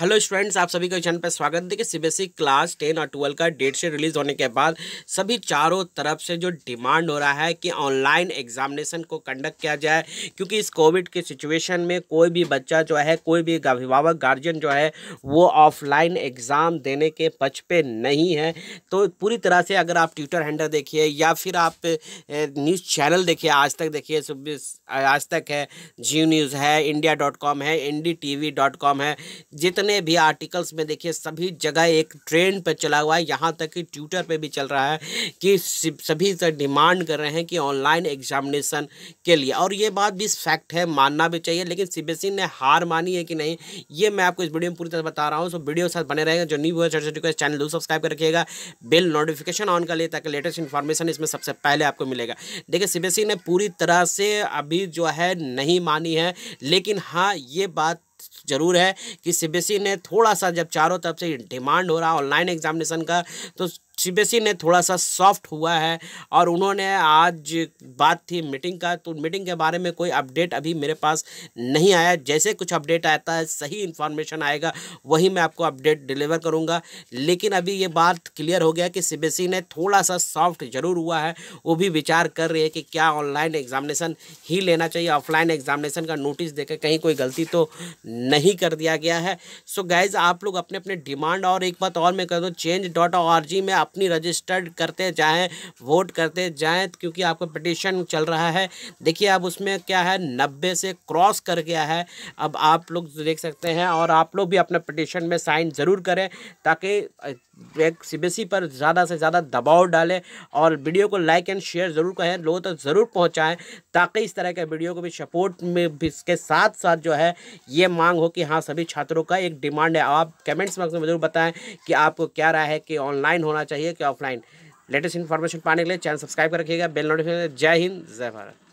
hello students आप सभी का चैनल पर स्वागत देखिए सीबीएसई e क्लास टेन और ट्वेल्व का डेट से रिलीज होने के बाद सभी चारों तरफ से जो डिमांड हो रहा है कि ऑनलाइन एग्जामिनेशन को कंडक्ट किया जाए क्योंकि इस कोविड के सिचुएशन में कोई भी बच्चा जो है कोई भी अभिभावक गार्जियन जो है वो ऑफलाइन एग्ज़ाम देने के पक्ष पे नहीं है तो पूरी तरह से अगर आप ट्विटर हैंडल देखिए या फिर आप न्यूज़ चैनल देखिए आज तक देखिए आज तक है जी न्यूज़ है इंडिया है एन है जितने जितने भी आर्टिकल्स में देखिए सभी जगह एक ट्रेंड पर चला हुआ है यहाँ तक कि ट्विटर पे भी चल रहा है कि सभी से डिमांड कर रहे हैं कि ऑनलाइन एग्जामिनेशन के लिए और ये बात भी फैक्ट है मानना भी चाहिए लेकिन सी ने हार मानी है कि नहीं ये मैं आपको इस वीडियो में पूरी तरह बता रहा हूँ सो वीडियो साथ बने रहेगा जो न्यू है चैनल जरूर सब्सक्राइब कर रखिएगा बिल नोटिफिकेशन ऑन कर लिए ताकि लेटेस्ट इन्फॉर्मेशन इसमें सबसे पहले आपको मिलेगा देखिए सी ने पूरी तरह से अभी जो है नहीं मानी है लेकिन हाँ ये बात जरूर है कि सीबीएसई e ने थोड़ा सा जब चारों तरफ से डिमांड हो रहा ऑनलाइन एग्जामिनेशन का तो सीबीएसई ने थोड़ा सा सॉफ्ट हुआ है और उन्होंने आज बात थी मीटिंग का तो मीटिंग के बारे में कोई अपडेट अभी मेरे पास नहीं आया जैसे कुछ अपडेट आता है सही इन्फॉर्मेशन आएगा वही मैं आपको अपडेट डिलीवर करूँगा लेकिन अभी ये बात क्लियर हो गया कि सी ने थोड़ा सा सॉफ्ट जरूर हुआ है वो भी विचार कर रही है कि क्या ऑनलाइन एग्जामिनेशन ही लेना चाहिए ऑफलाइन एग्जामिनेशन का नोटिस देकर कहीं कोई गलती तो नहीं कर दिया गया है सो so गाइज आप लोग अपने अपने डिमांड और एक बात और मैं कह दूँ चेंज डॉट में आप अपनी रजिस्टर्ड करते जाएँ वोट करते जाएँ क्योंकि आपका पटिशन चल रहा है देखिए अब उसमें क्या है नब्बे से क्रॉस कर गया है अब आप लोग देख सकते हैं और आप लोग भी अपना पटिशन में साइन ज़रूर करें ताकि सी पर ज़्यादा से ज़्यादा दबाव डालें और वीडियो को लाइक एंड शेयर ज़रूर करें लोगों तक तो ज़रूर पहुँचाएँ ताकि इस तरह के वीडियो को भी सपोर्ट में भी इसके साथ साथ जो है ये मांग हो कि हाँ सभी छात्रों का एक डिमांड है आप कमेंट्स बॉक्स में ज़रूर बताएँ कि आपको क्या राय है कि ऑनलाइन होना चाहिए कि ऑफलाइन लेटेस्ट इन्फॉर्मेशन पाने के लिए चैनल सब्सक्राइब कर रखिएगा बेल नोटिफिकेशन जय हिंद जय भारत